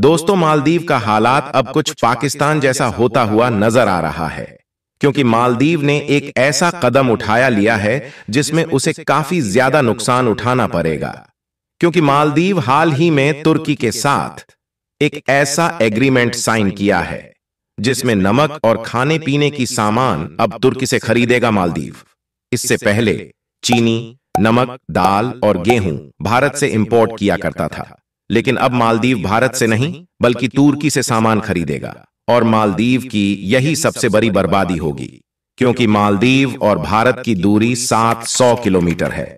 दोस्तों मालदीव का हालात अब कुछ पाकिस्तान जैसा होता हुआ नजर आ रहा है क्योंकि मालदीव ने एक ऐसा कदम उठाया लिया है जिसमें उसे काफी ज्यादा नुकसान उठाना पड़ेगा क्योंकि मालदीव हाल ही में तुर्की के साथ एक ऐसा एग्रीमेंट साइन किया है जिसमें नमक और खाने पीने की सामान अब तुर्की से खरीदेगा मालदीव इससे पहले चीनी नमक दाल और गेहूं भारत से इंपोर्ट किया करता था लेकिन अब मालदीव भारत से नहीं बल्कि तुर्की से सामान खरीदेगा और मालदीव की यही सबसे बड़ी बर्बादी होगी क्योंकि मालदीव और भारत की दूरी 700 किलोमीटर है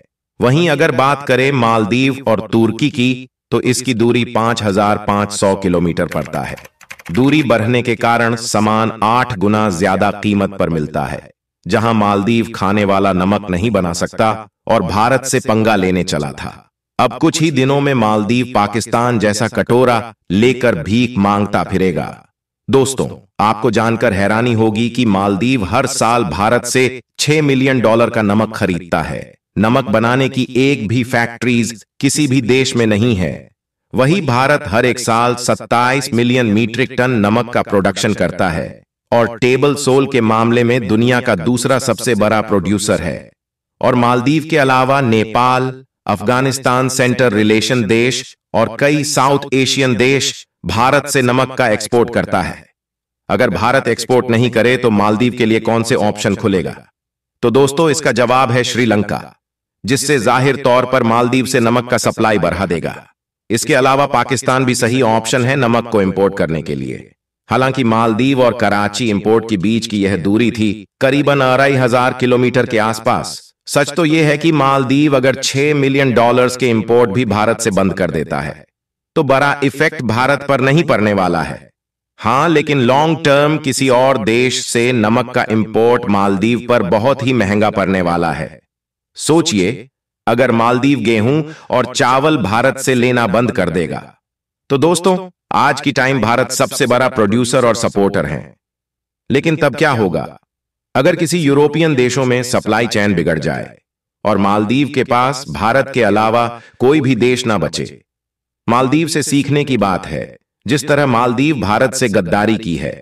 वहीं अगर बात करें मालदीव और तुर्की की तो इसकी दूरी 5,500 किलोमीटर पड़ता है दूरी बढ़ने के कारण सामान आठ गुना ज्यादा कीमत पर मिलता है जहां मालदीव खाने वाला नमक नहीं बना सकता और भारत से पंगा लेने चला था अब कुछ ही दिनों में मालदीव पाकिस्तान जैसा कटोरा लेकर भीख मांगता फिरेगा दोस्तों आपको जानकर हैरानी होगी कि मालदीव हर साल भारत से 6 मिलियन डॉलर का नमक खरीदता है नमक बनाने की एक भी फैक्ट्रीज किसी भी देश में नहीं है वही भारत हर एक साल 27 मिलियन मीट्रिक टन नमक का प्रोडक्शन करता है और टेबल सोल के मामले में दुनिया का दूसरा सबसे बड़ा प्रोड्यूसर है और मालदीव के अलावा नेपाल अफगानिस्तान सेंटर रिलेशन देश और कई साउथ एशियन देश भारत से नमक का एक्सपोर्ट करता है अगर भारत एक्सपोर्ट नहीं करे तो मालदीव के लिए कौन से ऑप्शन खुलेगा तो दोस्तों इसका जवाब है श्रीलंका जिससे जाहिर तौर पर मालदीव से नमक का सप्लाई बढ़ा देगा इसके अलावा पाकिस्तान भी सही ऑप्शन है नमक को इंपोर्ट करने के लिए हालांकि मालदीव और कराची इंपोर्ट के बीच की यह दूरी थी करीबन अढ़ाई हजार किलोमीटर के आसपास सच तो यह है कि मालदीव अगर 6 मिलियन डॉलर्स के इंपोर्ट भी भारत से बंद कर देता है तो बड़ा इफेक्ट भारत पर नहीं पड़ने वाला है हाँ लेकिन लॉन्ग टर्म किसी और देश से नमक का इंपोर्ट मालदीव पर बहुत ही महंगा पड़ने वाला है सोचिए अगर मालदीव गेहूं और चावल भारत से लेना बंद कर देगा तो दोस्तों आज की टाइम भारत सबसे बड़ा प्रोड्यूसर और सपोर्टर है लेकिन तब क्या होगा अगर किसी यूरोपियन देशों में सप्लाई चैन बिगड़ जाए और मालदीव के पास भारत के अलावा कोई भी देश ना बचे मालदीव से सीखने की बात है जिस तरह मालदीव भारत से गद्दारी की है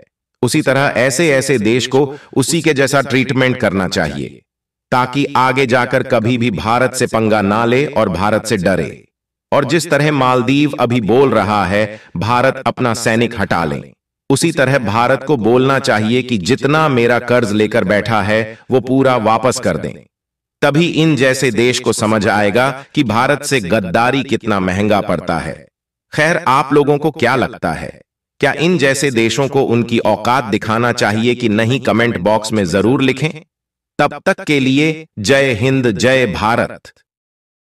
उसी तरह ऐसे ऐसे देश को उसी के जैसा ट्रीटमेंट करना चाहिए ताकि आगे जाकर कभी भी भारत से पंगा ना ले और भारत से डरे और जिस तरह मालदीव अभी बोल रहा है भारत अपना सैनिक हटा लें उसी तरह भारत को बोलना चाहिए कि जितना मेरा कर्ज लेकर बैठा है वो पूरा वापस कर दें तभी इन जैसे देश को समझ आएगा कि भारत से गद्दारी कितना महंगा पड़ता है खैर आप लोगों को क्या लगता है क्या इन जैसे देशों को उनकी औकात दिखाना चाहिए कि नहीं कमेंट बॉक्स में जरूर लिखें तब तक के लिए जय हिंद जय भारत